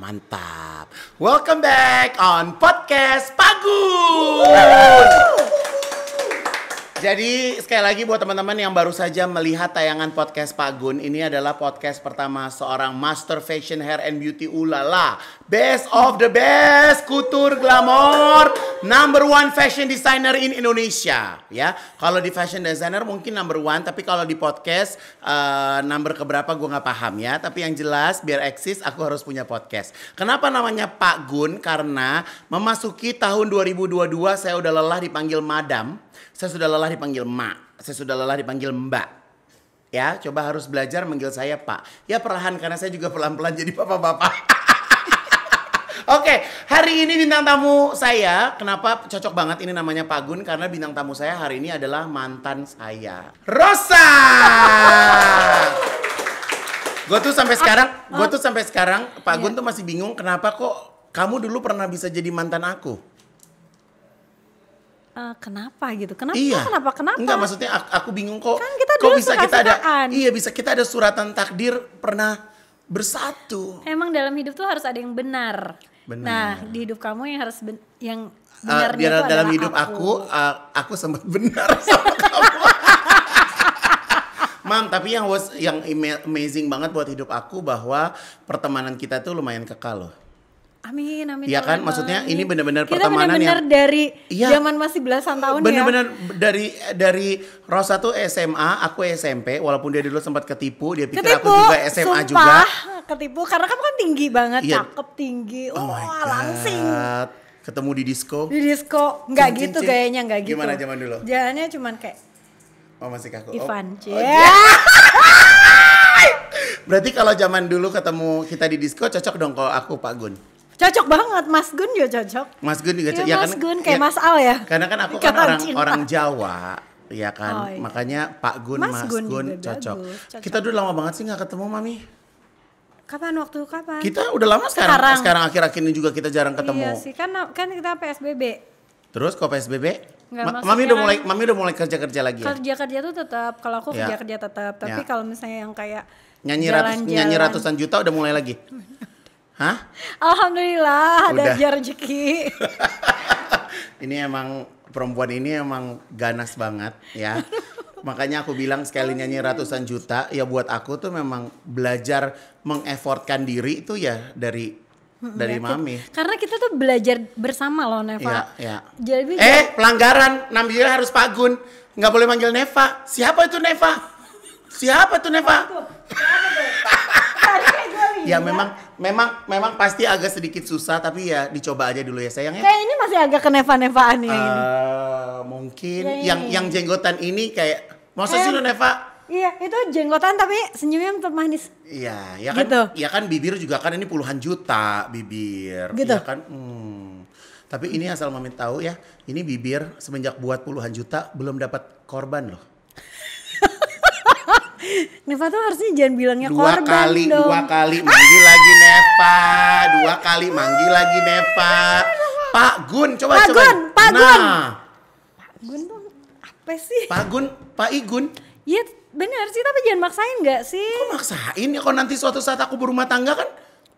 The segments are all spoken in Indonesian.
Mantap. Welcome back on podcast Pagun. Jadi sekali lagi buat teman-teman yang baru saja melihat tayangan podcast Pak Gun ini adalah podcast pertama seorang master fashion hair and beauty ulala best of the best kutur glamor number one fashion designer in Indonesia ya kalau di fashion designer mungkin number one tapi kalau di podcast uh, number keberapa gue nggak paham ya tapi yang jelas biar eksis aku harus punya podcast kenapa namanya Pak Gun karena memasuki tahun 2022 saya udah lelah dipanggil madam saya sudah lelah dipanggil mak saya sudah lelah dipanggil mbak ya coba harus belajar manggil saya pak ya perlahan karena saya juga pelan-pelan jadi bapak-bapak Oke, hari ini bintang tamu saya, kenapa cocok banget ini namanya Pagun? Karena bintang tamu saya hari ini adalah mantan saya, Rosa. gue tuh sampai sekarang, ah, gue ah. tuh sampai sekarang, Pagun iya. yeah. tuh masih bingung kenapa kok kamu dulu pernah bisa jadi mantan aku. Eh, kenapa gitu? Kenapa? Iya. Kenapa? Kenapa? Enggak maksudnya aku, aku bingung kok. Kan kita kok bisa kita ada Iya, bisa kita ada suratan takdir pernah bersatu. Emang dalam hidup tuh harus ada yang benar. Bener. Nah, di hidup kamu yang harus ben yang eh, benar uh, dalam, adalah hidup aku, aku, uh, aku sempat benar sama kamu. Mam, tapi yang was yang amazing banget buat hidup aku bahwa pertemanan kita tuh lumayan kekal loh. Amin, amin. Iya kan, maksudnya ini benar-benar pertemanan bener -bener yang dari ya, zaman masih belasan tahun bener-bener ya. Benar-benar dari dari Rosa tuh SMA, aku SMP, walaupun dia dulu sempat ketipu, dia pikir ketipu, aku juga SMA sumpah, juga. Ketipu, karena kamu kan tinggi banget, ya. cakep tinggi, oh, oh langsing. Ketemu di disco. Di disco, nggak cing, gitu cing, kayaknya, nggak gitu. Gimana zaman dulu? Jalannya cuman kayak. Oh masih kaku. Oh. Ivan, oh, iya. Berarti kalau zaman dulu ketemu kita di disco cocok dong kalau aku Pak Gun. Cocok banget Mas Gun juga cocok. Mas Gun juga iya, cocok. Ya, ya Mas kan, Gun kayak ya, Mas Al ya. Karena kan aku kan orang Cinta. orang Jawa. ya kan, oh, iya. makanya Pak Gun, Mas, Mas Gun, Gun cocok. cocok. Kita dulu lama banget sih nggak ketemu, Mami. Kapan waktu kapan? Kita udah lama sekarang. Sekarang, sekarang akhir-akhir ini juga kita jarang ketemu. Iya sih, kan kan kita PSBB. Terus kok PSBB? Ma mami udah mulai mami udah mulai kerja kerja lagi. Ya? Kerja kerja tuh tetap. Kalau aku ya. kerja kerja tetap. Tapi ya. kalau misalnya yang kayak nyanyi jalan -jalan. ratus nyanyi ratusan juta udah mulai lagi. Hah? Alhamdulillah ada aja rezeki. ini emang perempuan ini emang ganas banget ya. Makanya aku bilang sekali nyanyi ratusan juta ya buat aku tuh memang belajar mengefortkan diri itu ya dari dari ya, mami. Karena kita tuh belajar bersama loh Neva. Ya, ya. Jadi eh pelanggaran Nambila harus pagun. Nggak boleh manggil Neva. Siapa itu Neva? Siapa itu Neva? ya iya. memang memang memang pasti agak sedikit susah tapi ya dicoba aja dulu ya sayangnya kayak ini masih agak keneva-nevaan ya uh, ini eh, mungkin ya, yang ini. Iya. yang jenggotan ini kayak masa sih lo neva Iya, itu jenggotan tapi senyumnya tetap manis. Iya, ya kan. Gitu. Ya kan bibir juga kan ini puluhan juta bibir. Gitu. Ya kan. Hmm. Tapi ini asal mami tahu ya, ini bibir semenjak buat puluhan juta belum dapat korban loh. Neva tuh harusnya jangan bilangnya dua korban kali, dong. Dua kali manggil lagi Neva, dua kali manggil lagi Neva. Pak Gun, coba Pak coba. Gun, Pak nah. Gun. Pak Gun tuh apa sih? Pak Gun, Pak Igun. Iya bener sih, tapi jangan maksain gak sih? Kok maksain ya? Kalau nanti suatu saat aku berumah tangga kan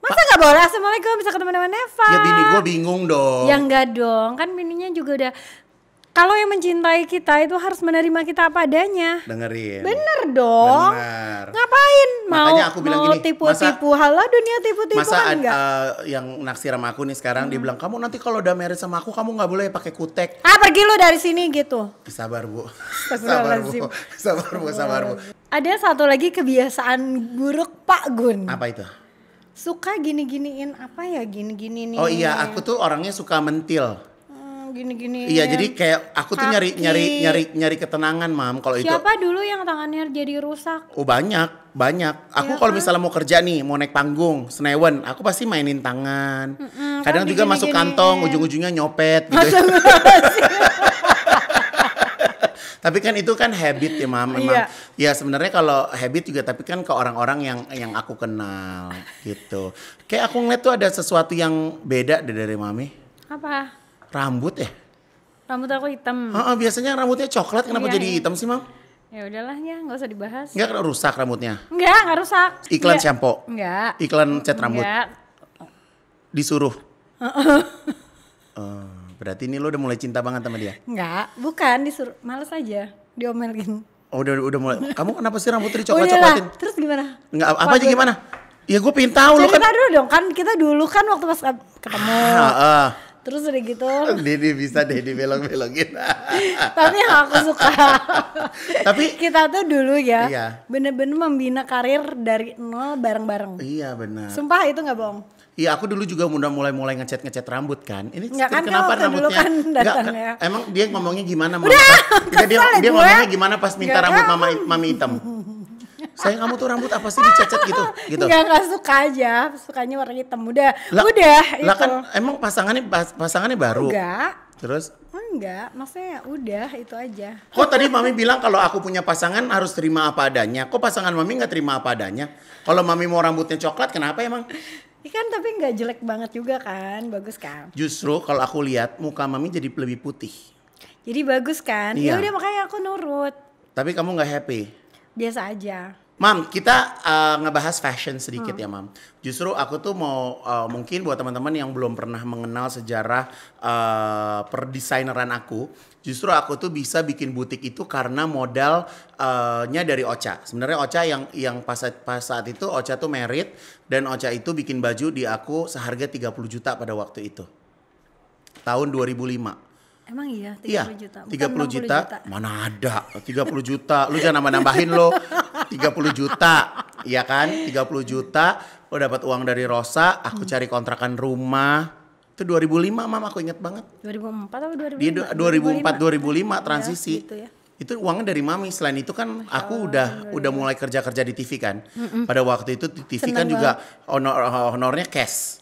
Masa gak boleh? Assalamualaikum bisa ketemu sama Neva. Ya bini gue bingung dong. Ya enggak dong, kan bininya juga udah kalau yang mencintai kita itu harus menerima kita apa adanya. Dengerin. Bener dong. Bener. Ngapain mau Makanya aku bilang mau tipu-tipu halo dunia tipu-tipu masa kan enggak? Uh, yang naksir sama aku nih sekarang hmm. dia bilang kamu nanti kalau udah married sama aku kamu nggak boleh pakai kutek. Ah pergi lu dari sini gitu. Sabar bu. sabar bu. Sabar bu. Sabar bu. Ada satu lagi kebiasaan buruk Pak Gun. Apa itu? Suka gini-giniin apa ya gini-gini nih. Oh iya, aku tuh orangnya suka mentil gini-gini. Iya, jadi kayak aku tuh nyari nyari nyari nyari ketenangan, Mam, kalau itu. Siapa dulu yang tangannya jadi rusak? Oh, banyak, banyak. Aku kalau misalnya mau kerja nih, mau naik panggung, senewen, aku pasti mainin tangan. Kan Kadang juga masuk kantong, ujung-ujungnya nyopet gitu. tapi kan itu kan habit ya mam memang iya. ya sebenarnya kalau habit juga tapi kan ke orang-orang yang yang aku kenal gitu kayak aku ngeliat tuh ada sesuatu yang beda dari mami apa Rambut ya? Rambut aku hitam. Heeh, biasanya rambutnya coklat kenapa iya, jadi iya. hitam sih, Mam? Ya udahlah nggak usah dibahas. Enggak rusak rambutnya. Nggak, nggak rusak. Iklan Nggak. shampoo. Enggak. Iklan cat rambut. Enggak. Disuruh. uh, berarti ini lo udah mulai cinta banget sama dia? Nggak, bukan disuruh. Males aja diomelin. Oh, udah udah mulai. Kamu kenapa sih rambutnya coklat coklatin Terus gimana? Enggak apa Waktu aja gimana? Ya gue pengen tahu lo kan. Cerita dulu dong kan kita dulu kan waktu pas ketemu. Ah, ah terus udah gitu Dedi bisa Dedi belok-belokin tapi yang aku suka tapi kita tuh dulu ya iya. bener-bener membina karir dari nol bareng-bareng iya benar sumpah itu nggak bohong Iya, aku dulu juga udah mulai-mulai ngecat-ngecat rambut kan. Ini Nggak kan, kenapa kan, rambutnya? Kan Nggak, ya. Emang dia ngomongnya gimana? Mama? Udah, dia, ya dia, ngomongnya gimana pas minta Nggak rambut mama, mami hitam? sayang kamu tuh rambut apa sih dicecet gitu gitu nggak nggak suka aja sukanya warna hitam udah lah, udah lah kan gitu. emang pasangannya pas, pasangannya baru enggak terus enggak maksudnya udah itu aja kok tadi mami bilang kalau aku punya pasangan harus terima apa adanya kok pasangan mami nggak terima apa adanya kalau mami mau rambutnya coklat kenapa emang Ikan tapi nggak jelek banget juga kan, bagus kan? Justru kalau aku lihat muka mami jadi lebih putih. Jadi bagus kan? Ya iya. Ya udah makanya aku nurut. Tapi kamu nggak happy? Biasa aja. Mam, kita uh, ngebahas fashion sedikit hmm. ya, Mam. Justru aku tuh mau uh, mungkin buat teman-teman yang belum pernah mengenal sejarah uh, eh, perdesaineran aku, justru aku tuh bisa bikin butik itu karena modalnya uh dari Ocha. Sebenarnya Ocha yang yang pas pas saat itu Ocha tuh merit dan Ocha itu bikin baju di aku seharga 30 juta pada waktu itu. Tahun 2005 Emang iya, 30 iya, juta. Bukan 30 juta, juta. Mana ada 30 juta. Lu jangan nambah-nambahin lo. 30 juta. Iya kan? 30 juta lo dapat uang dari Rosa, aku hmm. cari kontrakan rumah. Itu 2005, Mam, aku inget banget. 2004 atau 2005? Dia 2004 2005, ya, transisi. Ya, gitu ya. Itu uangnya dari Mami. Selain itu kan aku udah oh, udah mulai kerja-kerja di TV kan. Mm -mm. Pada waktu itu di TV Senang kan banget. juga honor honornya cash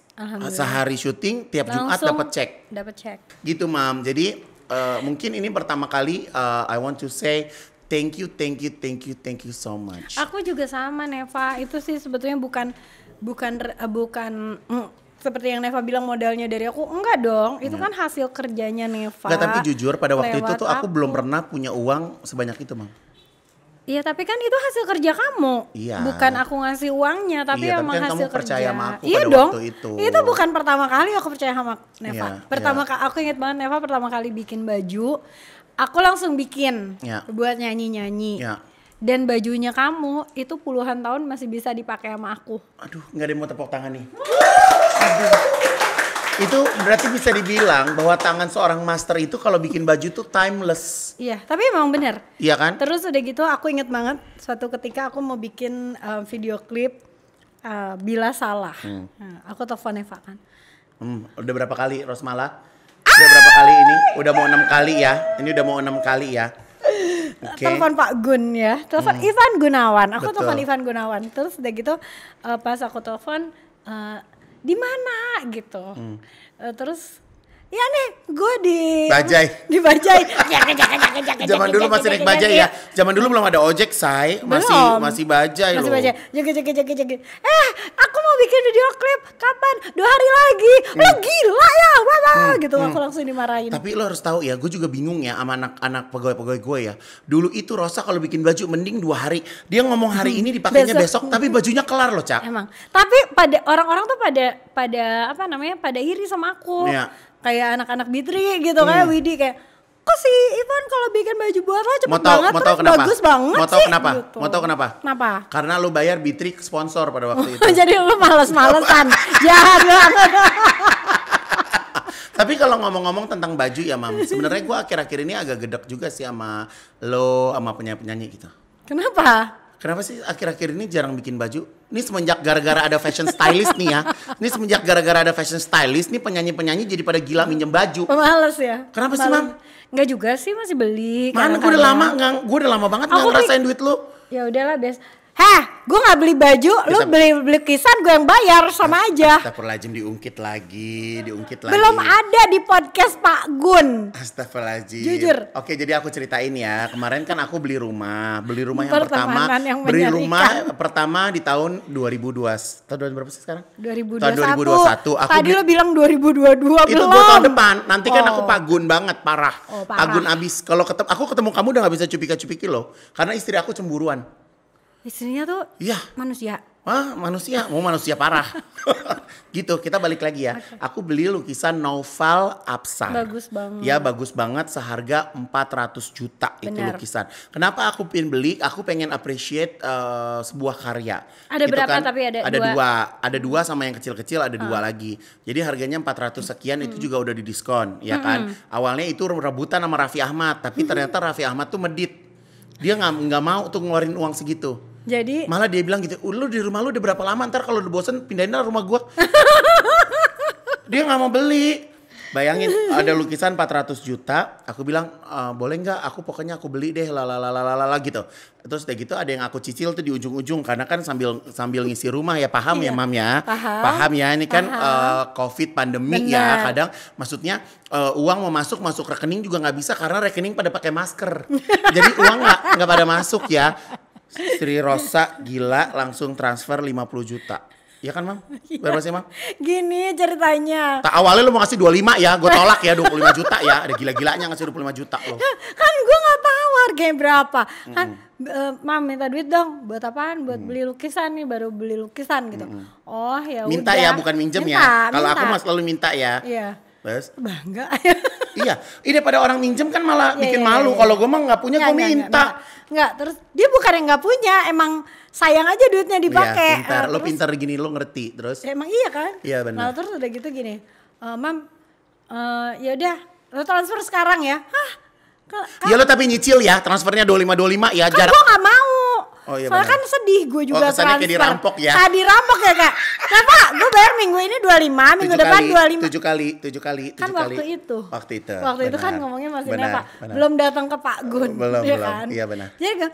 Sehari syuting tiap Langsung Jumat dapat cek. Dapat cek. Gitu, Mam. Jadi uh, mungkin ini pertama kali uh, I want to say thank you, thank you, thank you, thank you so much. Aku juga sama, Neva. Itu sih sebetulnya bukan bukan uh, bukan mm, seperti yang Neva bilang modalnya dari aku enggak dong itu hmm. kan hasil kerjanya Neva. Enggak tapi jujur pada waktu itu tuh aku, aku belum pernah punya uang sebanyak itu mam. Iya tapi kan itu hasil kerja kamu. Iya. Bukan aku ngasih uangnya tapi iya, emang kan hasil kamu kerja. percaya sama aku iya dong. waktu itu. Itu bukan pertama kali aku percaya sama Neva. Iya, pertama iya. aku inget banget Neva pertama kali bikin baju, aku langsung bikin iya. buat nyanyi-nyanyi. Iya. Dan bajunya kamu itu puluhan tahun masih bisa dipakai sama aku. Aduh, nggak ada yang mau tepuk tangan nih. Aduh itu berarti bisa dibilang bahwa tangan seorang master itu kalau bikin baju tuh timeless. Iya, tapi emang bener. Iya kan? Terus udah gitu aku inget banget suatu ketika aku mau bikin uh, video klip uh, bila salah. Hmm. Nah, aku telepon Eva kan. Hmm, udah berapa kali Rosmala? Udah berapa kali ini? Udah mau enam kali ya. Ini udah mau enam kali ya. Okay. Telepon Pak Gun ya. Telepon hmm. Ivan Gunawan. Aku telepon Ivan Gunawan. Terus udah gitu uh, pas aku telepon. Uh, di mana gitu hmm. E, terus Iya nih, gue di Bajai. Di Bajai. Zaman dulu masih naik Bajai ya. Zaman dulu belum ada ojek, say. Masih belum. masih Bajai masih loh. Masih Bajai. Jaga jaga jaga jaga. Eh, aku mau bikin video klip kapan? Dua hari lagi. Hmm. Lo gila ya, baba. Hmm. Gitu hmm. aku langsung dimarahin. Tapi lo harus tahu ya, gue juga bingung ya sama anak-anak pegawai-pegawai gue ya. Dulu itu Rosa kalau bikin baju mending dua hari. Dia ngomong hari hmm. ini dipakainya besok. besok, tapi hmm. bajunya kelar loh, Cak. Emang. Tapi pada orang-orang tuh pada pada apa namanya? pada iri sama aku. Iya kayak anak-anak Bitri gitu hmm. kayak Widi kayak kok si Ivan kalau bikin baju buat lo cepet mau tau, banget terus kenapa? bagus banget mau tau kenapa? Gitu. mau tau kenapa? kenapa? karena lu bayar Bitri sponsor pada waktu oh, itu jadi lu males-malesan jahat banget Tapi kalau ngomong-ngomong tentang baju ya Mam, sebenarnya gue akhir-akhir ini agak gedek juga sih sama lo, sama penyanyi-penyanyi gitu. Kenapa? Kenapa sih akhir-akhir ini jarang bikin baju? ini semenjak gara-gara ada fashion stylist nih ya. Ini semenjak gara-gara ada fashion stylist nih penyanyi-penyanyi jadi pada gila minjem baju. Males ya. Kenapa Males. sih, Mam? Enggak juga sih, masih beli. Mana gue udah lama enggak gue udah lama banget enggak ngerasain duit lu. Ya udahlah, Bes. Hah, gue nggak beli baju, kita, ya, lu beli beli kisan gue yang bayar sama nah, aja. perlajim diungkit lagi, diungkit lagi. Belum ada di podcast Pak Gun. Astagfirullahaladzim. Jujur. Oke, jadi aku ceritain ya. Kemarin kan aku beli rumah, beli rumah yang pertama, yang beli rumah pertama di tahun 2002. Tahun berapa sih sekarang? 2021. Tahun 2021. Aku Tadi lo bilang 2022 itu belum. Itu tahun depan. Nanti oh. kan aku oh. Pak Gun banget, parah. Oh, parah. Pak Gun abis. Kalau ketemu, aku ketemu kamu udah nggak bisa cupika-cupiki loh, karena istri aku cemburuan. Istrinya tuh iya. manusia. Wah, manusia, mau manusia parah. gitu, kita balik lagi ya. Okay. Aku beli lukisan Novel Absar. Bagus banget. Ya, bagus banget seharga 400 juta Bener. itu lukisan. Kenapa aku pin beli? Aku pengen appreciate uh, sebuah karya. Ada gitu berapa kan? tapi ada, ada dua. dua. Ada dua sama yang kecil-kecil ada dua ah. lagi. Jadi harganya 400 sekian itu juga udah didiskon, ya kan? Awalnya itu rebutan sama Raffi Ahmad, tapi ternyata Raffi Ahmad tuh medit. Dia nggak mau tuh ngeluarin uang segitu jadi malah dia bilang gitu, uh, "Lu di rumah lu udah berapa lama? Ntar kalau udah bosen pindahin lah rumah gua." dia nggak mau beli. Bayangin ada lukisan 400 juta, aku bilang e, boleh nggak? Aku pokoknya aku beli deh, lalalalalala gitu. Terus udah gitu ada yang aku cicil tuh di ujung-ujung karena kan sambil sambil ngisi rumah ya paham ya, iya. ya mam ya, paham, paham ya ini kan Uh, covid pandemi Bener. ya kadang maksudnya uh, uang mau masuk masuk rekening juga nggak bisa karena rekening pada pakai masker, jadi uang nggak nggak pada masuk ya. Sri Rosa gila langsung transfer 50 juta. Iya kan, Mam? Iya. Berapa sih, Mam? Gini ceritanya. Tak awalnya lu mau ngasih 25 ya, gue tolak ya 25 juta ya. Ada gila-gilanya ngasih 25 juta lo. Kan gue gak tahu harganya berapa. Kan, mm -hmm. uh, Mam minta duit dong. Buat apaan? Buat beli lukisan nih, baru beli lukisan gitu. Mm -hmm. Oh ya Minta ya, bukan minjem ya. minta, ya. Kalau aku mas selalu minta ya. Iya. Terus? Bangga. iya, ini pada orang minjem kan malah yeah, bikin yeah, malu. Yeah, iya. Kalau gue mah nggak punya, gue minta. Nggak, terus dia bukan yang nggak punya, emang sayang aja duitnya iya, dipakai. Iya, pintar. Uh, lo pintar gini, lo ngerti terus. emang iya kan? Iya benar. Nah terus udah gitu gini, uh, mam, uh, ya udah, lo transfer sekarang ya. Hah? Iya lo tapi nyicil ya, transfernya dua lima dua lima ya. Kan jarak... gue gak mau. Oh, iya Soalnya bener. kan sedih gue juga oh, transfer. kayak dirampok ya. Ah, dirampok ya kak. Nah pak, gue bayar minggu ini 25, minggu tujuh depan kali, 25. 7 kali, 7 kali, tujuh kan kali. waktu itu. Waktu itu. Waktu kan benar. itu kan ngomongnya masih benar, Pak. Belum datang ke Pak Gun. Belum, ya belum. Kan? Iya benar. Jadi iya,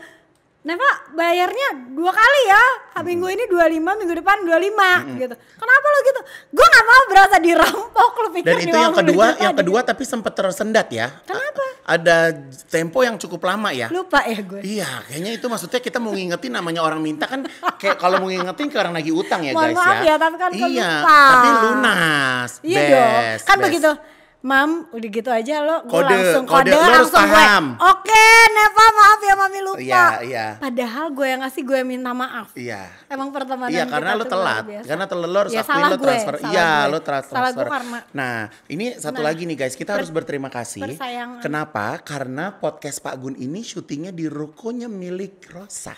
Neva bayarnya dua kali ya hmm. minggu ini dua lima, minggu depan 25 hmm. gitu kenapa lo gitu gue gak mau berasa dirampok lo pikir dan itu yang kedua yang tadi. kedua tapi sempat tersendat ya kenapa A ada tempo yang cukup lama ya lupa ya gue iya kayaknya itu maksudnya kita mau ngingetin namanya orang minta kan kayak kalau mau ngingetin ke orang lagi utang ya Mohon guys maaf ya, ya tapi kan iya lupa. tapi lunas iya best, dong kan best. begitu mam udah gitu aja lo gue langsung kode, kode langsung paham. gue oke okay, Neva maaf ya mami lupa iya, iya. padahal gue yang ngasih gue minta maaf iya emang pertemanan iya karena lo telat karena telat lo harus ya, akuin lo transfer iya lo tra transfer salah iya, gue karma. nah ini satu nah, lagi nih guys kita harus berterima kasih kenapa karena podcast Pak Gun ini syutingnya di rukonya milik Rosa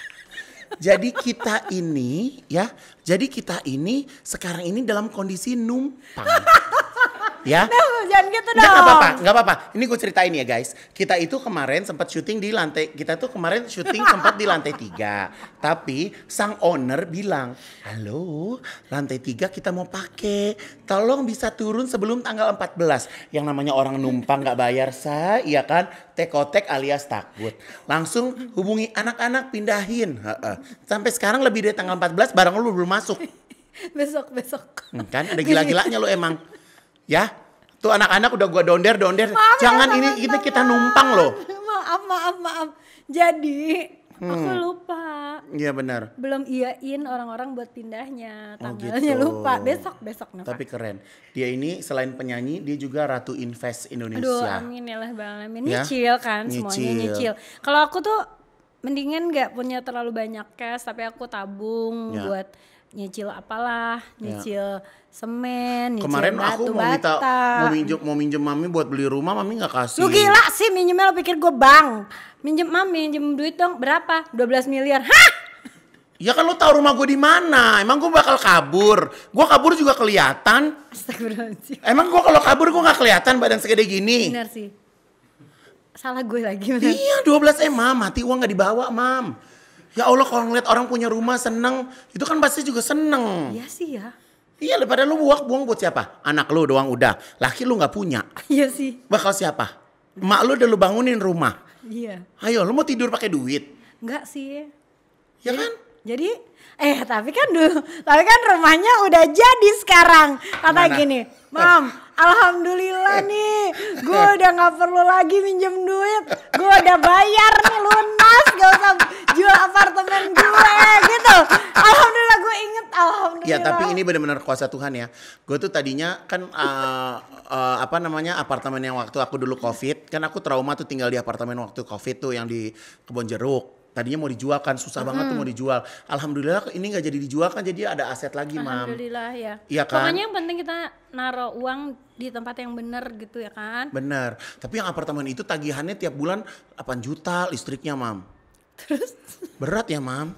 jadi kita ini ya jadi kita ini sekarang ini dalam kondisi numpang ya. No, jangan gitu dong. Enggak apa-apa, enggak apa-apa. Ini gue ceritain ya guys. Kita itu kemarin sempat syuting di lantai, kita tuh kemarin syuting sempat di lantai tiga. Tapi sang owner bilang, halo, lantai tiga kita mau pakai. Tolong bisa turun sebelum tanggal 14. Yang namanya orang numpang nggak bayar sa, iya kan? Tekotek alias takut. Langsung hubungi anak-anak pindahin. Sampai sekarang lebih dari tanggal 14 barang lu belum masuk. besok besok. Hmm, kan ada gila-gilanya lu emang. Ya, tuh anak-anak udah gue donder-donder. Jangan ini kita kita numpang loh. Maaf, maaf, maaf. Jadi Hmm. Aku lupa. Iya benar. Belum iyain orang-orang buat pindahnya. Oh, Tanggalnya oh, gitu. lupa. Besok besok nih. Tapi keren. Dia ini selain penyanyi, dia juga ratu invest Indonesia. Aduh, amin ya lah bang amin. Ya? kan nyicil. semuanya nyicil. Kalau aku tuh mendingan nggak punya terlalu banyak cash, tapi aku tabung ya. buat nyicil apalah, ya. nyicil ya. semen, nyicil Kemarin batu aku mau bata. minta mau minjem mau minjem mami buat beli rumah, mami nggak kasih. Lu gila sih minjemnya lo pikir gue bang? Minjem mami, minjem duit dong berapa? 12 miliar. Hah? Ya kan lu tau rumah gue di mana. Emang gue bakal kabur. Gue kabur juga kelihatan. Astagfirullahaladzim. Emang gue kalau kabur gue nggak kelihatan badan segede gini. Benar sih. Salah gue lagi. Bener. Iya, 12 eh mam, mati uang nggak dibawa, mam. Ya Allah kalau ngeliat orang punya rumah seneng, itu kan pasti juga seneng. Iya sih ya. Iya daripada lu buang buang buat siapa? Anak lu doang udah. Laki lu gak punya. Iya sih. Bakal siapa? Mak lu udah lu bangunin rumah. Iya. Ayo lu mau tidur pakai duit? Enggak sih. Ya jadi, kan? Jadi Eh tapi kan dulu, tapi kan rumahnya udah jadi sekarang. Kata Mana? gini, eh. Mam, alhamdulillah eh. nih, gue udah nggak perlu lagi minjem duit, gue udah bayar nih lunas, gak usah jual apartemen gue gitu. Alhamdulillah gue inget, ya, alhamdulillah. Ya tapi ini benar-benar kuasa Tuhan ya. Gue tuh tadinya kan uh, uh, apa namanya apartemen yang waktu aku dulu covid, kan aku trauma tuh tinggal di apartemen waktu covid tuh yang di kebon jeruk tadinya mau dijual kan susah hmm. banget tuh mau dijual. Alhamdulillah ini nggak jadi dijual kan jadi ada aset lagi, Mam. Alhamdulillah ya. Iya kan? Pokoknya yang penting kita naruh uang di tempat yang benar gitu ya kan? Benar. Tapi yang apartemen itu tagihannya tiap bulan 8 juta listriknya, Mam. Terus berat ya, Mam?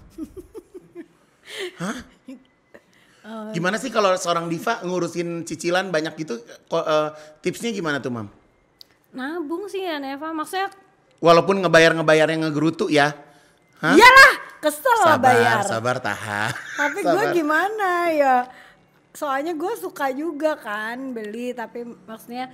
Hah? Oh, gimana sih kalau seorang diva ngurusin cicilan banyak gitu? Eh, tipsnya gimana tuh, Mam? Nabung sih ya, Neva. Maksudnya Walaupun ngebayar-ngebayar yang ngegerutu ya Iya Iyalah, kesel sabar, lah bayar. Sabar, tahan. Tapi gue gimana ya? Soalnya gue suka juga kan beli, tapi maksudnya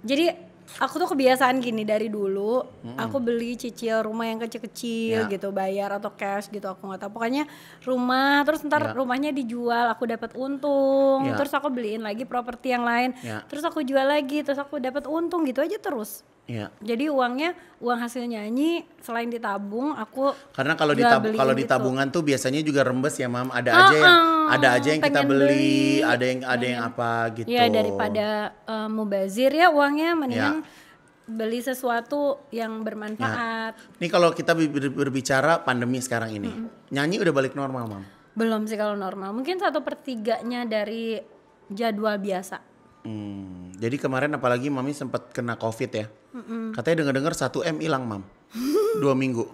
jadi aku tuh kebiasaan gini dari dulu mm-hmm. aku beli cicil rumah yang kecil-kecil ya. gitu bayar atau cash gitu aku nggak tahu pokoknya rumah terus ntar ya. rumahnya dijual aku dapat untung Ya. terus aku beliin lagi properti yang lain Ya. terus aku jual lagi terus aku dapat untung gitu aja terus Iya. Jadi uangnya uang hasil nyanyi selain ditabung aku Karena kalau ditab kalau gitu. ditabungan gitu. tuh biasanya juga rembes ya, Mam. Ada aja yang ada aja yang kita beli, beli, ada yang ada yang iya. apa gitu. ya daripada uh, mubazir ya uangnya mendingan ya beli sesuatu yang bermanfaat. Nah, ini kalau kita berbicara pandemi sekarang ini, mm-hmm. nyanyi udah balik normal, mam? Belum sih kalau normal. Mungkin satu pertiganya dari jadwal biasa. Hmm. Jadi kemarin apalagi mami sempat kena covid ya. Mm-mm. Katanya dengar-dengar 1 m hilang mam, dua minggu.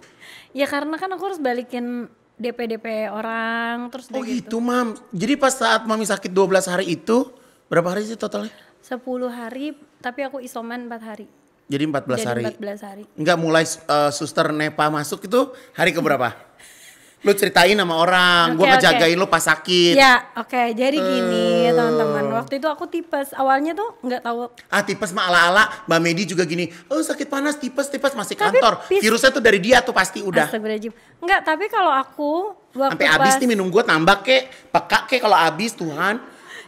Ya karena kan aku harus balikin DP DP orang terus. Oh gitu. itu mam. Jadi pas saat mami sakit 12 hari itu berapa hari sih totalnya? 10 hari, tapi aku isoman 4 hari. Jadi 14 Jadi hari. 14 hari. Enggak mulai uh, suster Nepa masuk itu hari keberapa? lu ceritain sama orang, okay, gue ngejagain okay. lu pas sakit. Ya, oke. Okay. Jadi gini uh. teman-teman, waktu itu aku tipes. Awalnya tuh nggak tahu. Ah tipes mah ala-ala, Mbak Medi juga gini. Oh sakit panas, tipes, tipes masih tapi kantor. Pis- Virusnya tuh dari dia tuh pasti udah. Astagfirullahaladzim. Enggak, tapi kalau aku sampai habis abis nih minum gue tambah kek, peka kek kalau habis Tuhan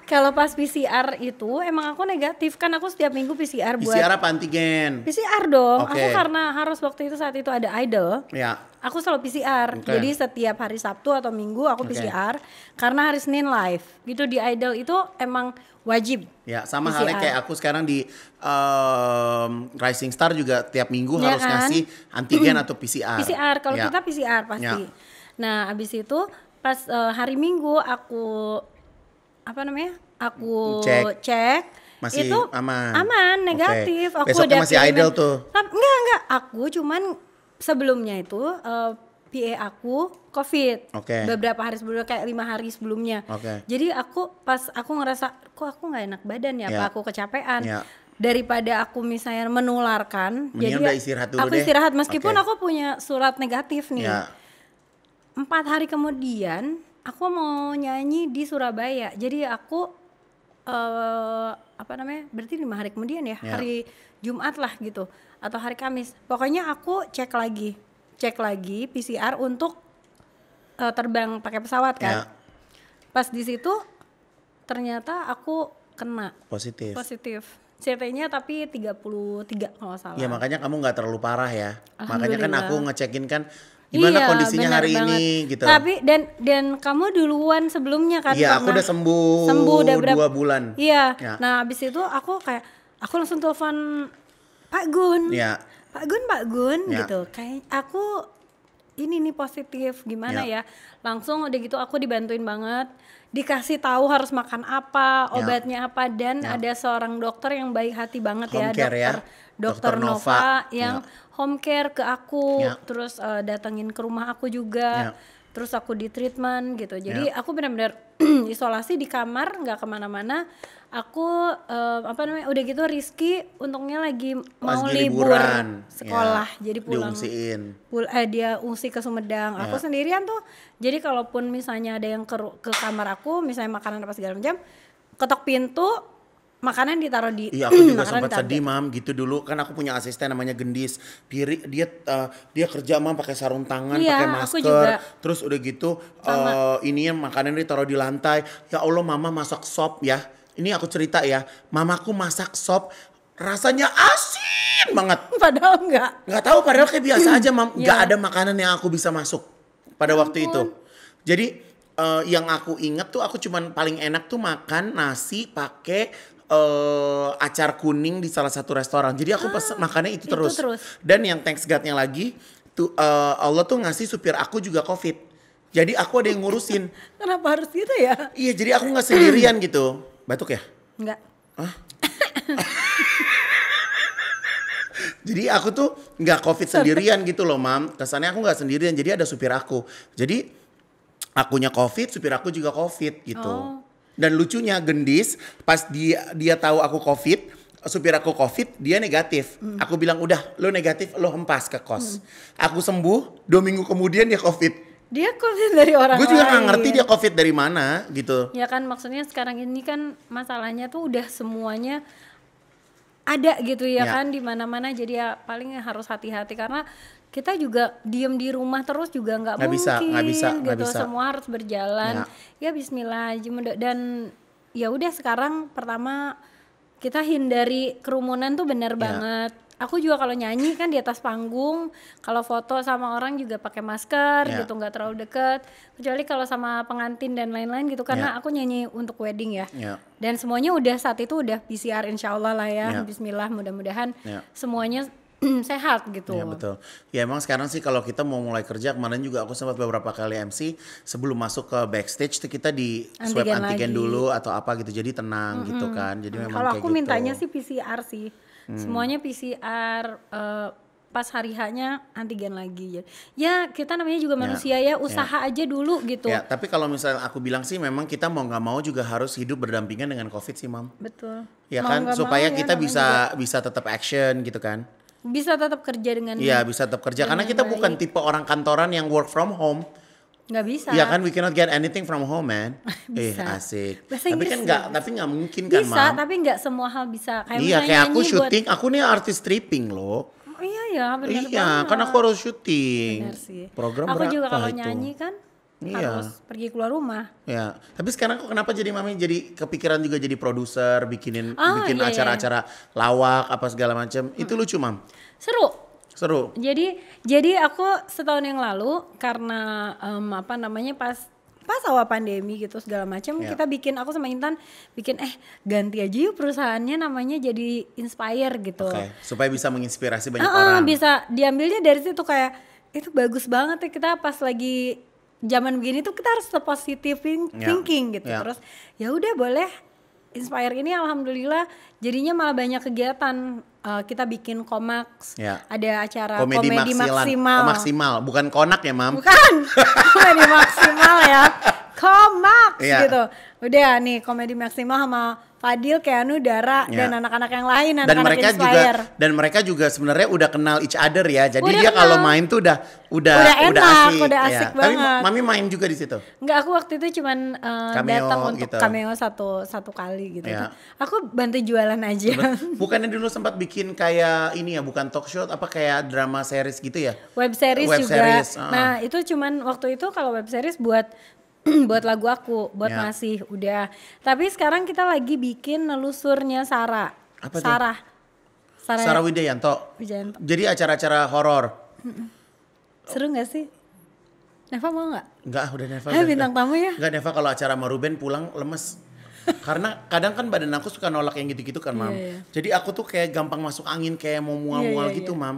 kalau pas PCR itu emang aku negatif kan aku setiap minggu PCR, buat PCR apa antigen? PCR dong. Okay. Aku karena harus waktu itu saat itu ada idol. Ya. Aku selalu PCR. Okay. Jadi setiap hari Sabtu atau Minggu aku okay. PCR karena hari Senin live. Gitu di idol itu emang wajib. Ya, sama PCR. halnya kayak aku sekarang di um, Rising Star juga tiap minggu ya harus kan? ngasih antigen atau PCR. PCR kalau ya. kita PCR pasti. Ya. Nah, abis itu pas uh, hari Minggu aku apa namanya aku cek, cek masih itu aman aman negatif okay. aku Besoknya udah masih idle tuh enggak enggak aku cuman sebelumnya itu uh, eh, PA aku COVID okay. beberapa hari sebelumnya kayak lima hari sebelumnya okay. jadi aku pas aku ngerasa kok aku nggak enak badan ya yeah. apa ya. aku kecapean yeah. daripada aku misalnya menularkan Mending jadi udah istirahat dulu aku deh. istirahat meskipun okay. aku punya surat negatif nih yeah. empat hari kemudian aku mau nyanyi di Surabaya jadi aku uh, apa namanya berarti lima hari kemudian ya yeah. hari Jumat lah gitu atau hari Kamis pokoknya aku cek lagi cek lagi PCR untuk uh, terbang pakai pesawat kan yeah. pas di situ ternyata aku kena positif positif CT-nya tapi 33 kalau salah. Ya makanya kamu nggak terlalu parah ya. Makanya kan aku ngecekin kan gimana iya, kondisinya hari banget. ini gitu. Tapi dan dan kamu duluan sebelumnya kan Iya, aku udah sembuh. Sembuh udah berapa bulan. Iya. Ya. Nah, abis itu aku kayak aku langsung telepon Pak Gun. Iya. Pak Gun, Pak Gun ya. gitu. Kayak aku ini nih positif gimana ya. ya. Langsung udah gitu aku dibantuin banget dikasih tahu harus makan apa, ya. obatnya ya. apa dan ya. ada seorang dokter yang baik hati banget ya, Home ya, care dokter ya. dokter Nova, Nova yang ya home care ke aku yeah. terus uh, datengin ke rumah aku juga yeah. terus aku di treatment gitu jadi yeah. aku benar-benar isolasi di kamar nggak kemana-mana aku uh, apa namanya udah gitu Rizky untungnya lagi mau lagi libur liburan. Ya. sekolah ya, jadi pulang Pul eh, dia ungsi ke Sumedang ya. aku sendirian tuh jadi kalaupun misalnya ada yang ke, ke kamar aku misalnya makanan apa segala macam ketok pintu makanan ditaruh di Iya, aku juga sempat sedih, Mam, gitu dulu. Kan aku punya asisten namanya Gendis. Piri dia uh, dia kerja Mam pakai sarung tangan, iya, pakai masker. Terus udah gitu uh, ini makanan ditaruh di lantai. Ya Allah, Mama masak sop ya. Ini aku cerita ya. Mamaku masak sop rasanya asin banget. Padahal enggak. Enggak tahu padahal kayak biasa aja, Mam. Enggak yeah. ada makanan yang aku bisa masuk pada ya Ampun. waktu itu. Jadi uh, yang aku inget tuh aku cuman paling enak tuh makan nasi pakai uh, acar kuning di salah satu restoran. Jadi aku pesen ah, makannya itu, itu terus. terus. Dan yang thanks god lagi tuh eh, uh, Allah tuh ngasih supir aku juga COVID. Jadi aku ada yang ngurusin. Kenapa harus gitu ya? Iya, jadi aku nggak sendirian gitu. Batuk ya? Enggak. Hah? jadi aku tuh nggak covid sendirian gitu loh mam kesannya aku nggak sendirian jadi ada supir aku jadi akunya covid supir aku juga covid gitu oh. Dan lucunya gendis pas dia dia tahu aku covid supir aku covid dia negatif hmm. aku bilang udah lo negatif lo hempas ke kos hmm. aku sembuh dua minggu kemudian dia covid dia covid dari orang gue juga nggak ngerti dia covid dari mana gitu ya kan maksudnya sekarang ini kan masalahnya tuh udah semuanya ada gitu ya, ya. kan di mana-mana jadi ya paling harus hati-hati karena kita juga diem di rumah terus juga nggak mungkin bisa, gak bisa, gitu gak bisa. semua harus berjalan ya, ya Bismillah dan ya udah sekarang pertama kita hindari kerumunan tuh bener ya. banget aku juga kalau nyanyi kan di atas panggung kalau foto sama orang juga pakai masker ya. gitu nggak terlalu deket kecuali kalau sama pengantin dan lain-lain gitu karena ya. aku nyanyi untuk wedding ya. ya dan semuanya udah saat itu udah PCR insya Allah lah ya, ya. Bismillah mudah-mudahan ya. semuanya sehat gitu. Ya betul. Ya emang sekarang sih kalau kita mau mulai kerja kemarin juga aku sempat beberapa kali MC sebelum masuk ke backstage tuh kita di antigen swab antigen dulu atau apa gitu jadi tenang mm -hmm. gitu kan. Jadi memang kalau aku gitu. mintanya sih PCR sih. Hmm. Semuanya PCR uh, eh, pas hari haknya antigen lagi ya, ya. kita namanya juga ya. manusia ya, ya usaha ya. aja dulu gitu. Ya tapi kalau misalnya aku bilang sih memang kita mau nggak mau juga harus hidup berdampingan dengan COVID sih mam. Betul. Ya mau kan supaya mau, ya, kita bisa bisa tetap action gitu kan bisa tetap kerja dengan Iya, bisa tetap kerja karena kita baik. bukan tipe orang kantoran yang work from home. Nggak bisa. ya kan we cannot get anything from home, man. bisa. Eh, asik. Bahasa tapi kan nggak tapi nggak mungkin kan, Bisa, Mam. tapi nggak semua hal bisa. Kayak iya, kayak aku syuting, buat... aku nih artis stripping loh. Iya ya, benar Iya, banget. kan aku harus syuting. Benar sih. Program aku berapa juga kalau nyanyi kan Iya. Harus pergi keluar rumah. Ya. Tapi sekarang kok kenapa jadi mami jadi kepikiran juga jadi produser, bikinin oh, bikin iya. acara-acara iya. lawak apa segala macam. Hmm. Itu lucu, Mam. Seru seru jadi jadi aku setahun yang lalu karena um, apa namanya pas pas awal pandemi gitu segala macam ya. kita bikin aku sama Intan bikin eh ganti aja yuk perusahaannya namanya jadi Inspire gitu okay. supaya bisa menginspirasi banyak uh -uh, orang bisa diambilnya dari situ kayak itu bagus banget ya kita pas lagi zaman begini tuh kita harus tetap positive ya. thinking yeah. gitu. Yeah. Terus ya udah boleh Inspire ini alhamdulillah jadinya malah banyak kegiatan uh, kita bikin komaks, ya. ada acara komedi, komedi maksimal, oh, maksimal bukan konak ya mam, bukan komedi maksimal ya, Komax yeah. gitu. Udah nih komedi maksimal sama Fadil, Keanu, Dara yeah. dan anak-anak yang lain anak-anak dan mereka inspire. juga dan mereka juga sebenarnya udah kenal each other ya. Jadi udah dia kalau main tuh udah udah udah, enak, udah asik, udah iya. asik ya. banget. Tapi mami main juga di situ. Enggak, aku waktu itu cuman uh, datang untuk gitu. cameo satu satu kali gitu. Yeah. Aku bantu jualan aja. Bukannya dulu sempat bikin kayak ini ya, bukan talk show apa kayak drama series gitu ya? Web series web juga. Series, uh. Nah, itu cuman waktu itu kalau web series buat buat lagu aku, buat yeah. masih udah. Tapi sekarang kita lagi bikin nelusurnya Sarah. Apa Sarah. Sarah. Sarah Widayanto. Widayanto. Jadi acara-acara horor. Seru gak sih? Neva mau nggak? Nggak, udah Neva. Hai, bintang tamu ya. Gak Neva kalau acara sama Ruben pulang lemes. Karena kadang kan badan aku suka nolak yang gitu-gitu kan, iya, Mam. Yeah, yeah. Jadi aku tuh kayak gampang masuk angin, kayak mau mual-mual yeah, yeah, iya. gitu, Mam.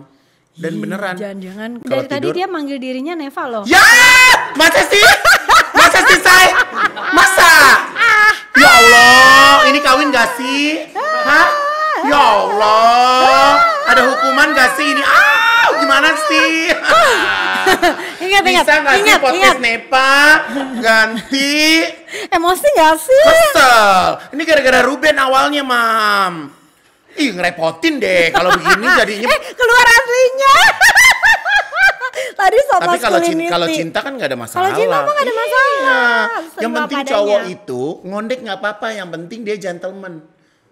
Dan Hii, beneran. Jangan-jangan. Dari tidur, tadi dia manggil dirinya Neva loh. Ya! Yeah! Masa sih? pasti saya. Masa? Ya Allah, ini kawin gak sih? Hah? Ya Allah, ada hukuman gak sih ini? Ah, gimana sih? ingat, ingat. Bisa gak ingat, sih podcast ingat. Nepa ganti? Emosi gak sih? Kesel. Ini gara-gara Ruben awalnya, Mam. Ih, ngerepotin deh kalau begini jadinya. Eh, keluar aslinya. Tadi sama Tapi kalau cinta, kalau cinta kan nggak ada masalah. Kalau cinta mah gak ada iya. masalah. Iya. Yang penting padanya. cowok itu ngondek nggak apa-apa. Yang penting dia gentleman.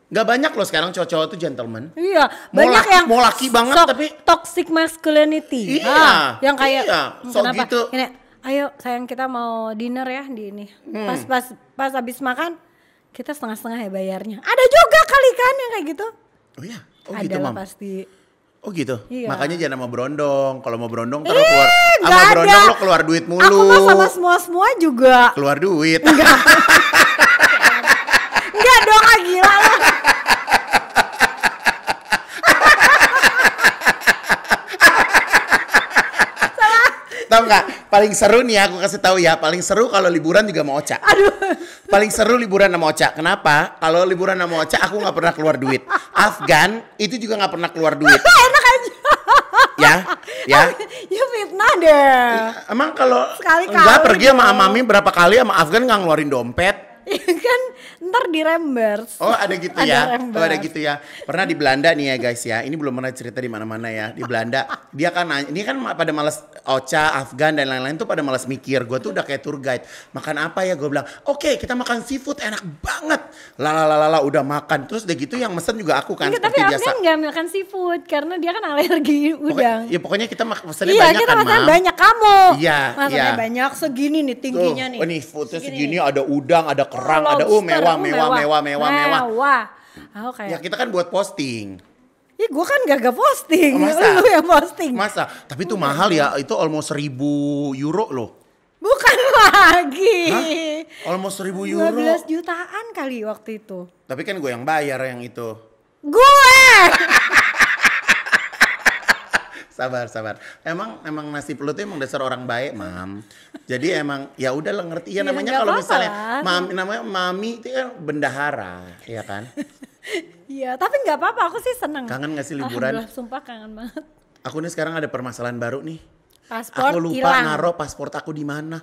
Gak banyak loh sekarang cowok-cowok itu gentleman. Iya, mau banyak laki, yang mau laki banget so, tapi toxic masculinity. Iya, ah, yang kayak iya, hmm, so kenapa? gitu. Ini, ayo sayang kita mau dinner ya di ini. Hmm. Pas pas pas habis makan kita setengah-setengah ya bayarnya. Ada juga kali kan yang kayak gitu. Oh iya, oh ada gitu, pasti. Oh gitu. Iya. Makanya jangan mau berondong. Kalau mau berondong terus keluar sama berondong lo keluar duit mulu. Aku mah sama semua-semua juga. Keluar duit. Enggak. Enggak dong, ah, gila lo. Tahu nggak? Paling seru nih aku kasih tahu ya. Paling seru kalau liburan juga mau Oca. Aduh paling seru liburan sama Ocha. Kenapa? Kalau liburan sama Ocha aku nggak pernah keluar duit. Afgan itu juga nggak pernah keluar duit. Enak aja. Ya, ya. Oh, ya fitnah deh. Emang kalau nggak pergi sama Amami gitu. berapa kali sama Afgan nggak ngeluarin dompet? ya kan ntar di reimburse. Oh ada gitu ya. Ada Oh ada gitu ya. Pernah di Belanda nih ya guys ya. Ini belum pernah cerita di mana-mana ya. Di Belanda dia kan nanya, ini kan pada malas Ocha, Afgan dan lain-lain tuh pada malas mikir. Gue tuh udah kayak tour guide. Makan apa ya? Gue bilang, oke okay, kita makan seafood enak banget. Lalalala udah makan. Terus udah gitu yang mesen juga aku kan. Ya, tapi Afgan biasa. nggak makan seafood karena dia kan alergi udang. Pokoknya, ya pokoknya kita pesennya iya, banyak kita kan Iya banyak kamu. Iya. Makannya iya. banyak segini nih tingginya tuh, nih. Oh nih foodnya segini. segini ada udang ada perang ada oh, oh mewah mewah mewah mewah mewah. Mewah. Ah, ya kita kan buat posting. Ya gue kan gak gak posting, oh, masa? lu yang posting. Masa? Tapi itu mahal ya, itu almost seribu euro loh. Bukan lagi. Hah? Almost seribu euro. 12 jutaan kali waktu itu. Tapi kan gue yang bayar yang itu. Gue! sabar, sabar. Emang emang nasib lu tuh emang dasar orang baik, Mam. Jadi emang ya udah lah ngerti ya iya, namanya kalau misalnya Mam, namanya mami itu kan bendahara, ya kan? Iya, tapi nggak apa-apa, aku sih seneng. Kangen ngasih sih liburan? Sumpah kangen banget. Aku nih sekarang ada permasalahan baru nih. Paspor aku lupa ilang. pasport paspor aku di mana.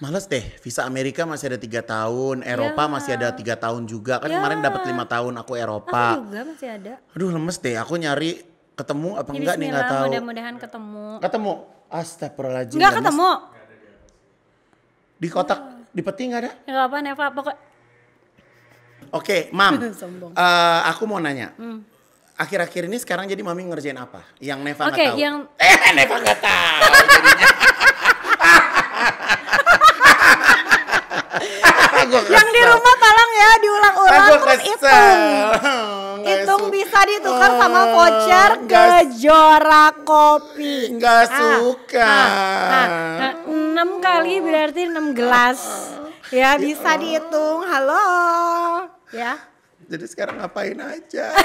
Males deh, visa Amerika masih ada tiga tahun, Eropa ya. masih ada tiga tahun juga. Kan ya. kemarin dapat lima tahun aku Eropa. Aku juga masih ada. Aduh lemes deh, aku nyari ketemu apa ya, enggak nih nggak tahu. Mudah-mudahan ketemu. Ketemu. Astagfirullahaladzim. Enggak ketemu. Di kotak, di peti enggak ada? Enggak apa Neva, pokok Oke, Mam. uh, aku mau nanya. Hmm. Akhir-akhir ini sekarang jadi Mami ngerjain apa? Yang Neva okay, tahu. Oke, yang eh Neva nggak tahu. yang di rumah tolong ya diulang-ulang terus itu langsung bisa ditukar uh, sama voucher ke Jora Kopi. Gak ah, suka. Nah, nah, nah, 6 kali berarti 6 gelas. Ya, ya bisa dihitung. Halo. Ya. Jadi sekarang ngapain aja?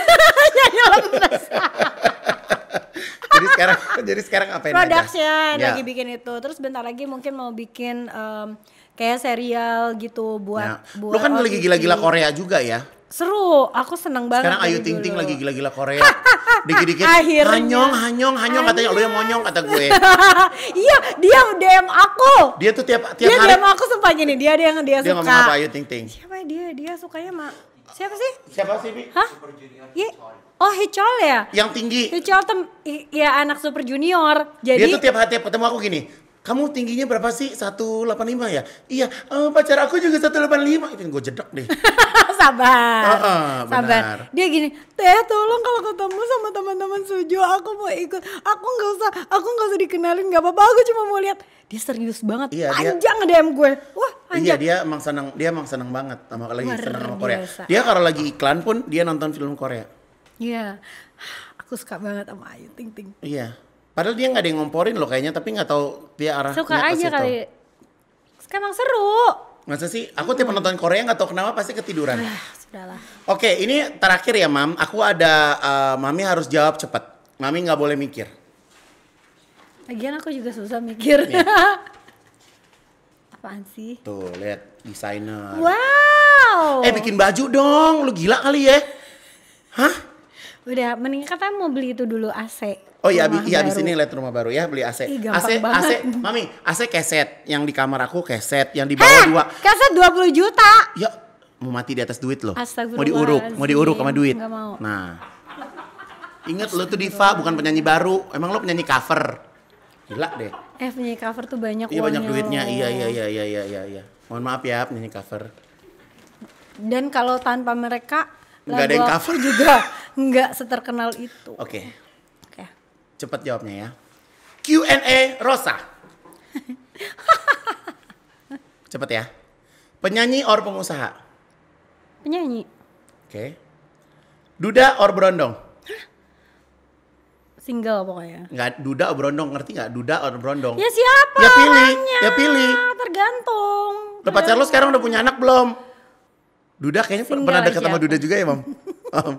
Ya, ya, jadi sekarang jadi sekarang ngapain Production aja? lagi ya. bikin itu. Terus bentar lagi mungkin mau bikin um, kayak serial gitu buat ya. buat Lu kan lagi gila-gila Korea juga ya? Seru, aku seneng banget. Sekarang Ayu Ting Ting lagi gila-gila Korea. Dikit-dikit hanyong, hanyong, hanyong katanya lu oh, yang monyong kata gue. iya, dia DM aku. Dia tuh tiap tiap dia hari. Dia DM aku sempat gini, dia dia yang dia, dia suka. Dia ngomong apa Ayu Ting Ting? Siapa ya dia? Dia sukanya sama Siapa sih? Siapa sih, Bi? Hah? Ye. Oh, Hichol ya? Yang tinggi. Hichol tem ya anak Super Junior. Jadi Dia tuh tiap hati ketemu aku gini. Kamu tingginya berapa sih? 185 ya? Iya, oh, pacar aku juga 185. Itu gue jedok deh. sabar. Uh -uh, sabar. Benar. Dia gini, "Teh, tolong kalau ketemu sama teman-teman suju, aku mau ikut. Aku nggak usah, aku nggak usah dikenalin, nggak apa-apa. Aku cuma mau lihat." Dia serius banget. Iya, iya panjang dia, DM gue. Wah, panjang. Iya, dia emang senang, dia emang senang banget sama lagi senang sama Korea. Dia kalau lagi iklan pun dia nonton film Korea. Iya. Aku suka banget sama Ayu Ting Ting. Iya. Padahal dia nggak ada yang ngomporin loh kayaknya, tapi nggak tahu dia arahnya situ. Suka aja kali. Suka Emang seru Masa sih? Aku tiap hmm. nonton Korea nggak tau kenapa pasti ketiduran. Ah, sudahlah. Oke, ini terakhir ya, Mam. Aku ada uh, Mami harus jawab cepat. Mami nggak boleh mikir. Lagian aku juga susah mikir. Ya. Apaan sih? Tuh, lihat desainer. Wow. Eh, bikin baju dong. Lu gila kali ya? Hah? Udah, mending katanya mau beli itu dulu AC. Oh iya, iya abis ini lihat rumah baru ya beli AC. Ih, AC, banget. AC, mami, AC keset yang di kamar aku keset yang di bawah dua. Keset 20 juta. Ya, mau mati di atas duit loh. Mau diuruk, mau diuruk sama duit. Nah, inget lo tuh diva bukan penyanyi baru. Emang lo penyanyi cover. Gila deh. Eh penyanyi cover tuh banyak Iya banyak duitnya. Iya, iya iya iya iya iya iya. Mohon maaf ya penyanyi cover. Dan kalau tanpa mereka, Enggak ada yang cover. juga nggak seterkenal itu. Oke. Okay Cepat jawabnya ya. Q&A Rosa. Cepat ya. Penyanyi or pengusaha? Penyanyi. Oke. Okay. Duda or berondong? Single pokoknya. Enggak, duda or berondong, ngerti nggak? Duda or berondong. Ya siapa? Ya pilih, ya pilih. Tergantung. Lo pacar lo sekarang udah punya anak belum? Duda kayaknya Single pernah dekat sama Duda juga ya, Mam? Oh.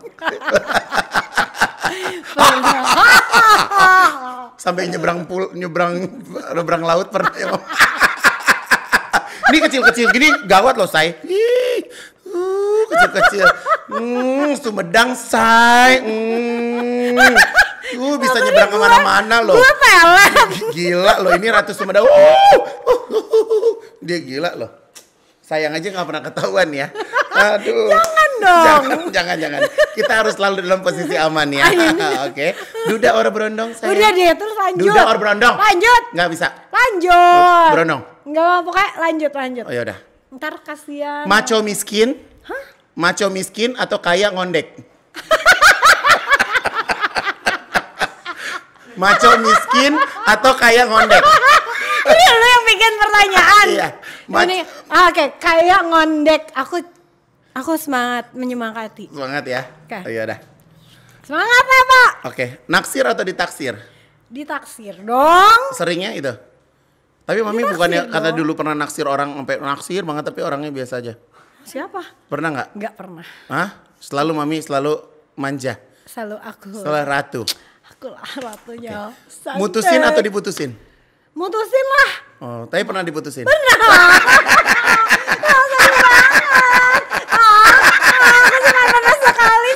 Sampai nyebrang pul nyebrang nyebrang laut pernah ya. Ini kecil-kecil gini gawat loh, Say. uh, kecil-kecil. Hmm, sumedang, Say. Hmm. uh, bisa Lalu nyebrang kemana-mana loh. Gue pelet. Gila loh, ini ratus Sumedang. Uh, uh, uh, uh, uh. Dia gila loh. Sayang aja nggak pernah ketahuan ya. Aduh. Jangan dong. Jangan, jangan, jangan. Kita harus selalu dalam posisi aman ya. Oke. Okay. Duda or berondong saya. Udah deh, terus lanjut. Duda orang berondong. Lanjut. Gak bisa. Lanjut. Berondong. Nggak apa pokoknya lanjut, lanjut. Oh yaudah. Ntar kasihan. Maco miskin. Hah? Maco miskin atau kaya ngondek? Maco miskin atau kaya ngondek? Ini lo ini oke, okay, kayak ngondek. Aku aku semangat menyemangati. Semangat ya. Oke. Okay. Oh, iya dah. Semangat apa, ya, Pak? Oke, okay. naksir atau ditaksir? Ditaksir dong. Seringnya itu. Tapi mami ditaksir bukannya dong. kata dulu pernah naksir orang sampai naksir banget tapi orangnya biasa aja. Siapa? Pernah nggak? Nggak pernah. Hah? Selalu mami selalu manja. Selalu aku. Selalu ratu. Aku lah ratunya. Okay. Mutusin atau diputusin? mutusin lah. Oh, tapi pernah diputusin? Pernah. oh, sedih Oh, aku sekali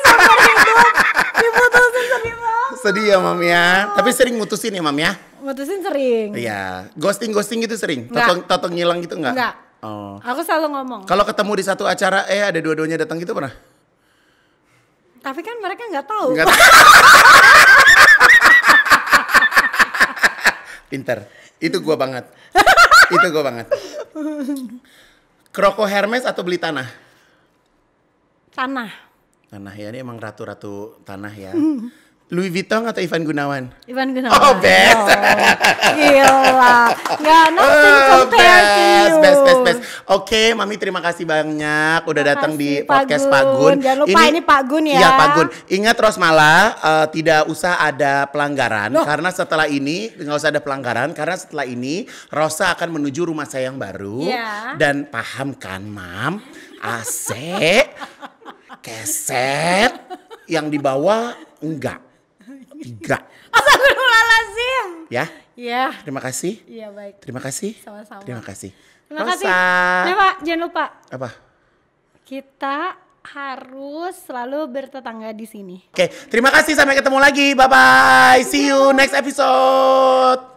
diputusin sedih Sedih ya mam ya. Tapi sering mutusin ya mam ya? Mutusin sering. Iya. Ghosting ghosting gitu sering. Totong totong ngilang gitu enggak? Enggak. Oh. Aku selalu ngomong. Kalau ketemu di satu acara, eh ada dua-duanya datang gitu pernah? Tapi kan mereka nggak tahu. Enggak. Pinter. Itu gua banget. itu gua banget. Kroko Hermes atau beli tanah? Tanah. Tanah ya, ini emang ratu-ratu tanah ya. Louis Vuitton atau Ivan Gunawan? Ivan oh, Gunawan. Oh, best. Oh, gila. Gak ya, nothing oh, compared best, to you. Best, best, best. Oke, okay, Mami terima kasih banyak udah datang di Pak podcast Gun. Pak Gun. Jangan lupa ini, ini Pak Gun ya. Iya, Pak Gun. Ingat Rosmala, uh, tidak usah ada pelanggaran Loh. karena setelah ini nggak usah ada pelanggaran karena setelah ini Rosa akan menuju rumah saya yang baru yeah. dan paham kan, Mam? AC keset yang dibawa enggak Tiga. Astagfirullahaladzim. Ya. Ya. Terima kasih. Iya baik. Terima kasih. Sama-sama. Terima kasih. Terima Rosa. kasih. Iya, Pak, jangan lupa. Apa? Kita harus selalu bertetangga di sini. Oke, terima kasih sampai ketemu lagi. Bye bye. See you next episode.